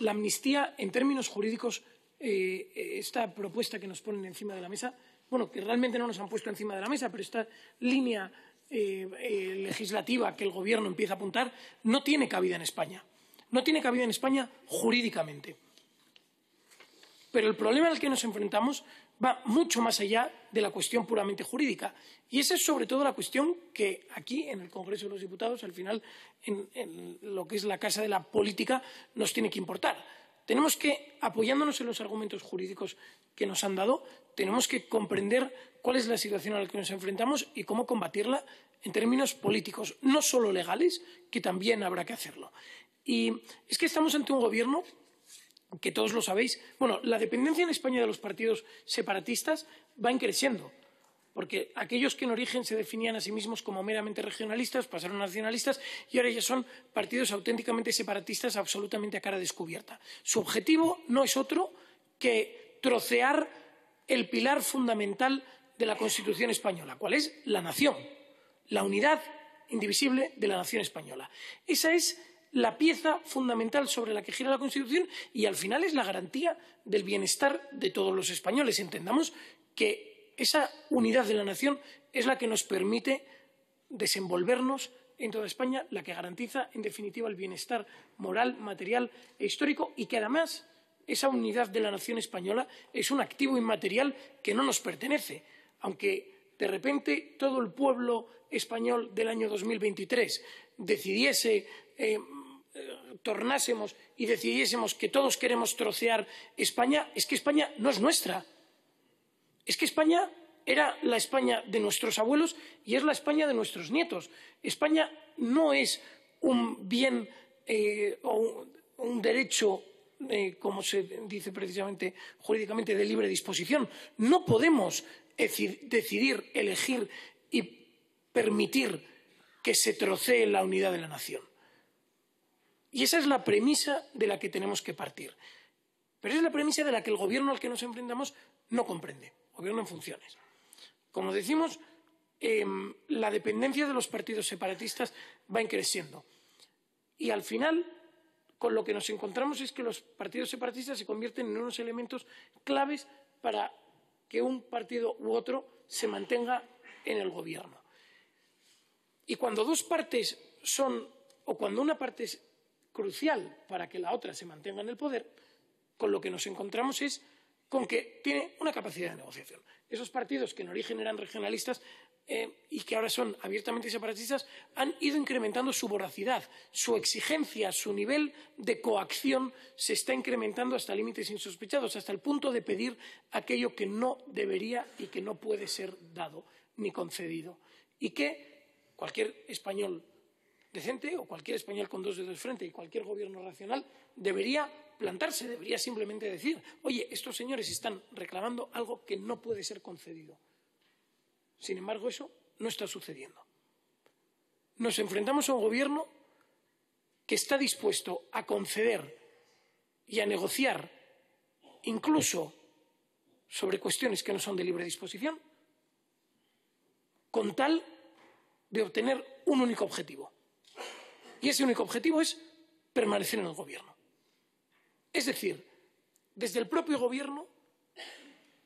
la amnistía, en términos jurídicos, eh, eh, esta propuesta que nos ponen encima de la mesa, bueno, que realmente no nos han puesto encima de la mesa, pero esta línea eh, legislativa que el Gobierno empieza a apuntar no tiene cabida en España. No tiene cabida en España jurídicamente. Pero el problema al que nos enfrentamos va mucho más allá de la cuestión puramente jurídica. Y esa es sobre todo la cuestión que aquí, en el Congreso de los Diputados, al final, en, lo que es la casa de la política, nos tiene que importar. Tenemos que, apoyándonos en los argumentos jurídicos que nos han dado, tenemos que comprender cuál es la situación a la que nos enfrentamos y cómo combatirla en términos políticos, no solo legales, que también habrá que hacerlo. Y es que estamos ante un gobierno que todos lo sabéis, bueno, la dependencia en España de los partidos separatistas va creciendo, porque aquellos que en origen se definían a sí mismos como meramente regionalistas pasaron a nacionalistas y ahora ya son partidos auténticamente separatistas absolutamente a cara descubierta. Su objetivo no es otro que trocear el pilar fundamental de la Constitución española, cuál es la nación, la unidad indivisible de la nación española. Esa es la pieza fundamental sobre la que gira la Constitución y al final es la garantía del bienestar de todos los españoles. Entendamos que esa unidad de la nación es la que nos permite desenvolvernos en toda España, la que garantiza, en definitiva, el bienestar moral, material e histórico y que, además, esa unidad de la nación española es un activo inmaterial que no nos pertenece, aunque de repente todo el pueblo español del año 2023 decidiese eh, tornásemos y decidiésemos que todos queremos trocear España, es que España no es nuestra. Es que España era la España de nuestros abuelos y es la España de nuestros nietos. España no es un bien eh, o un derecho, eh, como se dice precisamente jurídicamente, de libre disposición. No podemos decidir, elegir y permitir que se trocee la unidad de la nación. Y esa es la premisa de la que tenemos que partir. Pero es la premisa de la que el gobierno al que nos enfrentamos no comprende, gobierno en funciones. Como decimos, em, la dependencia de los partidos separatistas va creciendo. Y al final, con lo que nos encontramos es que los partidos separatistas se convierten en unos elementos claves para que un partido u otro se mantenga en el gobierno. Y cuando dos partes son, o cuando una parte crucial para que la otra se mantenga en el poder, con lo que nos encontramos es con que tiene una capacidad de negociación. Esos partidos que en origen eran regionalistas eh, y que ahora son abiertamente separatistas han ido incrementando su voracidad, su exigencia, su nivel de coacción se está incrementando hasta límites insospechados, hasta el punto de pedir aquello que no debería y que no puede ser dado ni concedido. Y que cualquier español decente o cualquier español con dos dedos frente y cualquier gobierno racional debería plantarse, debería simplemente decir, oye, estos señores están reclamando algo que no puede ser concedido. Sin embargo, eso no está sucediendo. Nos enfrentamos a un gobierno que está dispuesto a conceder y a negociar incluso sobre cuestiones que no son de libre disposición con tal de obtener un único objetivo y ese único objetivo es permanecer en el gobierno. Es decir, desde el propio gobierno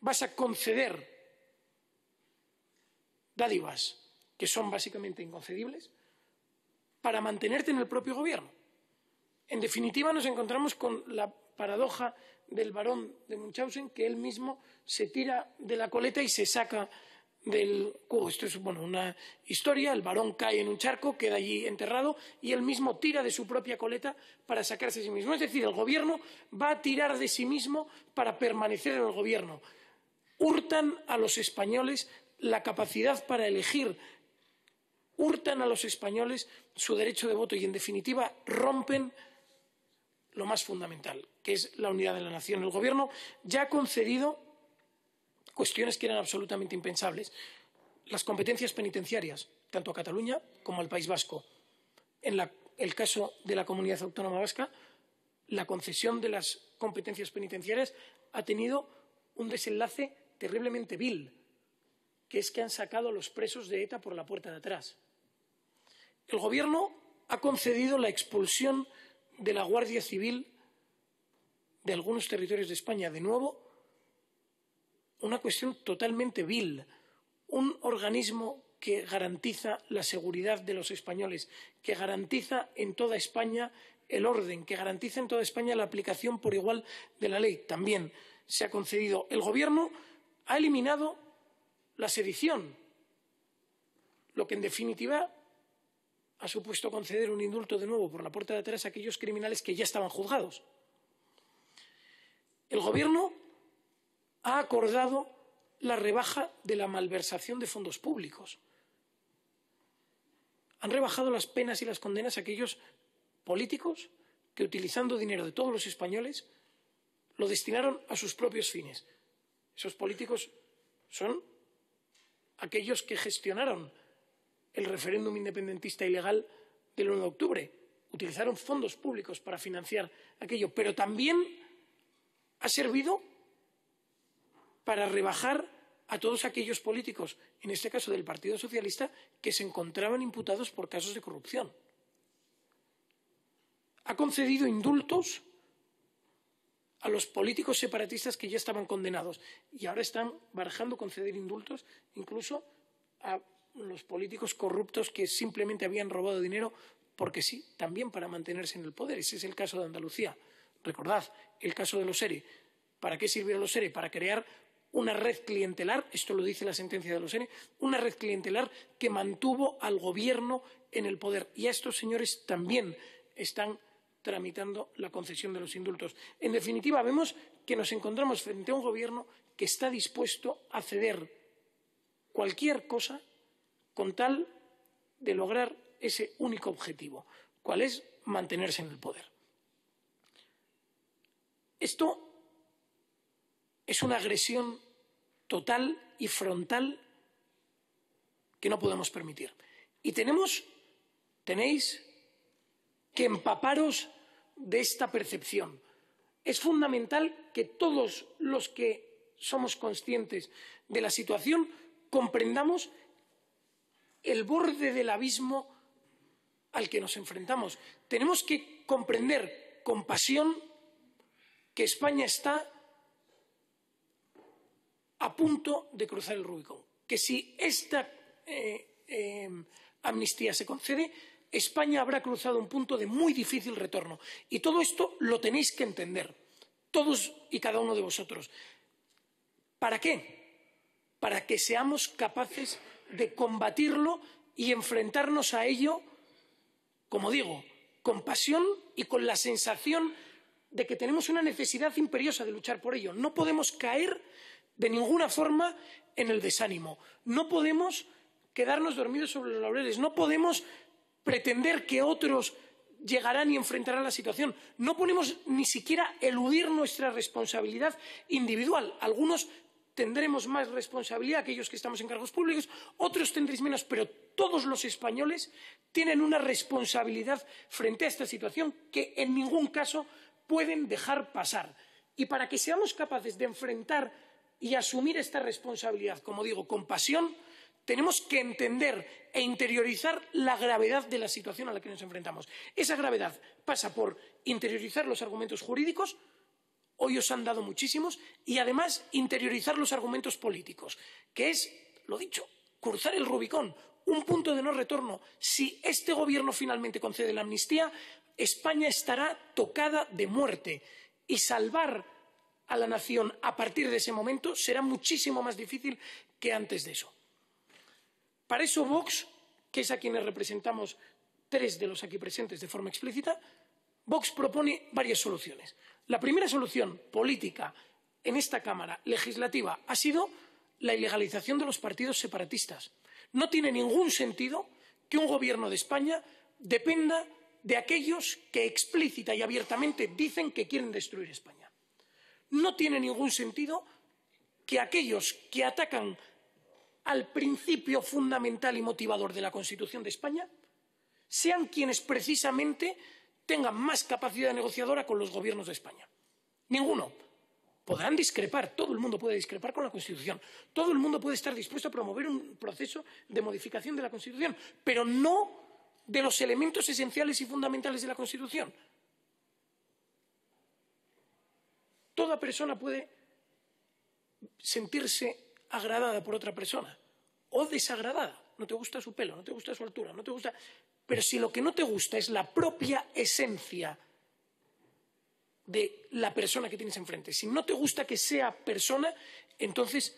vas a conceder dádivas que son básicamente inconcedibles para mantenerte en el propio gobierno. En definitiva, nos encontramos con la paradoja del varón de Munchausen, que él mismo se tira de la coleta y se saca del, esto es bueno, una historia, el varón cae en un charco, queda allí enterrado y él mismo tira de su propia coleta para sacarse de sí mismo. Es decir, el gobierno va a tirar de sí mismo para permanecer en el gobierno. Hurtan a los españoles la capacidad para elegir, hurtan a los españoles su derecho de voto y, en definitiva, rompen lo más fundamental, que es la unidad de la nación. El Gobierno ya ha concedido cuestiones que eran absolutamente impensables, las competencias penitenciarias, tanto a Cataluña como al País Vasco. En el caso de la comunidad autónoma vasca, la concesión de las competencias penitenciarias ha tenido un desenlace terriblemente vil, que es que han sacado a los presos de ETA por la puerta de atrás. El Gobierno ha concedido la expulsión de la Guardia Civil de algunos territorios de España, de nuevo, una cuestión totalmente vil, un organismo que garantiza la seguridad de los españoles, que garantiza en toda España el orden, que garantiza en toda España la aplicación por igual de la ley. También se ha concedido. El Gobierno ha eliminado la sedición, lo que en definitiva ha supuesto conceder un indulto de nuevo por la puerta de atrás a aquellos criminales que ya estaban juzgados. El Gobierno ha acordado la rebaja de la malversación de fondos públicos. Han rebajado las penas y las condenas a aquellos políticos que, utilizando dinero de todos los españoles, lo destinaron a sus propios fines. Esos políticos son aquellos que gestionaron el referéndum independentista ilegal del 1 de octubre. Utilizaron fondos públicos para financiar aquello, pero también ha servido para rebajar a todos aquellos políticos, en este caso del Partido Socialista, que se encontraban imputados por casos de corrupción. Ha concedido indultos a los políticos separatistas que ya estaban condenados y ahora están barajando conceder indultos incluso a los políticos corruptos que simplemente habían robado dinero porque sí, también para mantenerse en el poder. Ese es el caso de Andalucía. Recordad el caso de los ERE. ¿Para qué sirvieron los ERE? Para crear una red clientelar, esto lo dice la sentencia de los N, una red clientelar que mantuvo al gobierno en el poder. Y a estos señores también están tramitando la concesión de los indultos. En definitiva, vemos que nos encontramos frente a un gobierno que está dispuesto a ceder cualquier cosa con tal de lograr ese único objetivo, cuál es mantenerse en el poder. Esto es una agresión total y frontal que no podemos permitir. Y tenemos, tenéis que empaparos de esta percepción. Es fundamental que todos los que somos conscientes de la situación comprendamos el borde del abismo al que nos enfrentamos. Tenemos que comprender con pasión que España está a punto de cruzar el Rubicón. Que si esta eh, eh, amnistía se concede, España habrá cruzado un punto de muy difícil retorno. Y todo esto lo tenéis que entender, todos y cada uno de vosotros. ¿Para qué? Para que seamos capaces de combatirlo y enfrentarnos a ello, como digo, con pasión y con la sensación de que tenemos una necesidad imperiosa de luchar por ello. No podemos caer de ninguna forma en el desánimo. No podemos quedarnos dormidos sobre los laureles, no podemos pretender que otros llegarán y enfrentarán la situación. No podemos ni siquiera eludir nuestra responsabilidad individual. Algunos tendremos más responsabilidad, aquellos que estamos en cargos públicos, otros tendréis menos, pero todos los españoles tienen una responsabilidad frente a esta situación que en ningún caso pueden dejar pasar. Y para que seamos capaces de enfrentar y asumir esta responsabilidad, como digo, con pasión, tenemos que entender e interiorizar la gravedad de la situación a la que nos enfrentamos. Esa gravedad pasa por interiorizar los argumentos jurídicos, hoy os han dado muchísimos, y además interiorizar los argumentos políticos, que es, lo dicho, cruzar el Rubicón, un punto de no retorno. Si este Gobierno finalmente concede la amnistía, España estará tocada de muerte y salvar a la nación a partir de ese momento será muchísimo más difícil que antes de eso. Para eso Vox, que es a quienes representamos tres de los aquí presentes de forma explícita, Vox propone varias soluciones. La primera solución política en esta Cámara legislativa ha sido la ilegalización de los partidos separatistas. No tiene ningún sentido que un Gobierno de España dependa de aquellos que explícita y abiertamente dicen que quieren destruir España. No tiene ningún sentido que aquellos que atacan al principio fundamental y motivador de la Constitución de España sean quienes precisamente tengan más capacidad negociadora con los gobiernos de España. Ninguno. Podrán discrepar, todo el mundo puede discrepar con la Constitución, todo el mundo puede estar dispuesto a promover un proceso de modificación de la Constitución, pero no de los elementos esenciales y fundamentales de la Constitución. Toda persona puede sentirse agradada por otra persona o desagradada. No te gusta su pelo, no te gusta su altura, no te gusta... Pero si lo que no te gusta es la propia esencia de la persona que tienes enfrente, si no te gusta que sea persona, entonces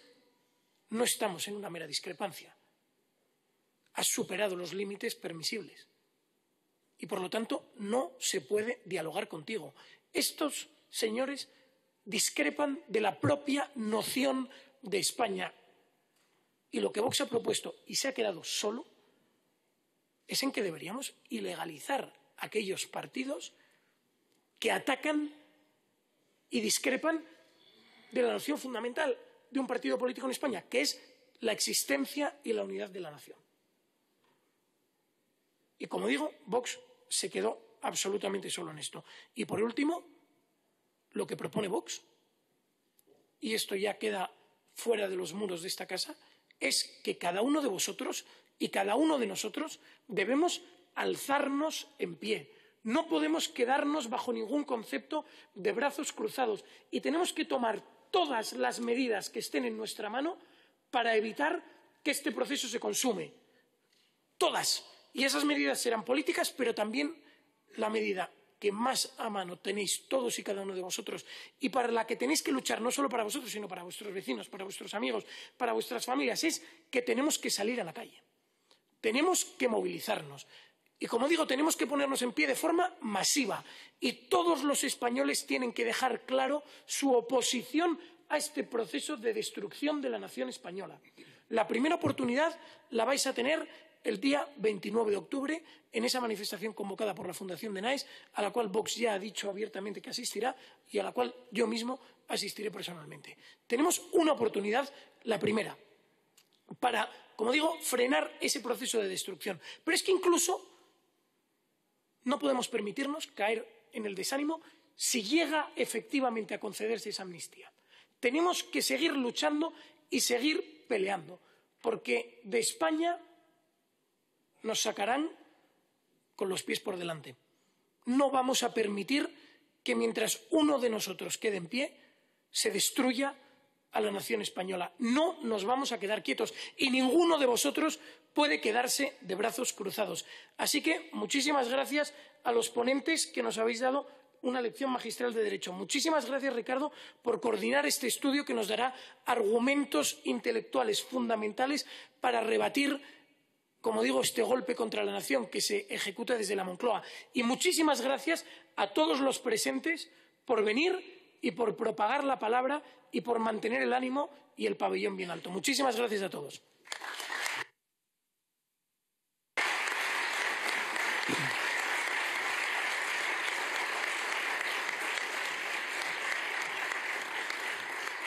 no estamos en una mera discrepancia. Has superado los límites permisibles y por lo tanto no se puede dialogar contigo. Estos señores discrepan de la propia noción de España. Y lo que Vox ha propuesto y se ha quedado solo es en que deberíamos ilegalizar aquellos partidos que atacan y discrepan de la noción fundamental de un partido político en España, que es la existencia y la unidad de la nación. Y como digo, Vox se quedó absolutamente solo en esto. Y por último, lo que propone Vox, y esto ya queda fuera de los muros de esta casa, es que cada uno de vosotros y cada uno de nosotros debemos alzarnos en pie. No podemos quedarnos bajo ningún concepto de brazos cruzados y tenemos que tomar todas las medidas que estén en nuestra mano para evitar que este proceso se consume. Todas. Y esas medidas serán políticas, pero también la medida que más a mano tenéis todos y cada uno de vosotros y para la que tenéis que luchar no solo para vosotros, sino para vuestros vecinos, para vuestros amigos, para vuestras familias, es que tenemos que salir a la calle. Tenemos que movilizarnos. Y como digo, tenemos que ponernos en pie de forma masiva. Y todos los españoles tienen que dejar claro su oposición a este proceso de destrucción de la nación española. La primera oportunidad la vais a tener el día 29 de octubre en esa manifestación convocada por la Fundación de NAES, a la cual Vox ya ha dicho abiertamente que asistirá y a la cual yo mismo asistiré personalmente. Tenemos una oportunidad, la primera, para, como digo, frenar ese proceso de destrucción. Pero es que incluso no podemos permitirnos caer en el desánimo si llega efectivamente a concederse esa amnistía. Tenemos que seguir luchando y seguir peleando, porque de España nos sacarán con los pies por delante. No vamos a permitir que mientras uno de nosotros quede en pie, se destruya a la nación española. No nos vamos a quedar quietos y ninguno de vosotros puede quedarse de brazos cruzados. Así que muchísimas gracias a los ponentes que nos habéis dado una lección magistral de derecho. Muchísimas gracias, Ricardo, por coordinar este estudio que nos dará argumentos intelectuales fundamentales para rebatir como digo, este golpe contra la nación que se ejecuta desde la Moncloa. Y muchísimas gracias a todos los presentes por venir y por propagar la palabra y por mantener el ánimo y el pabellón bien alto. Muchísimas gracias a todos.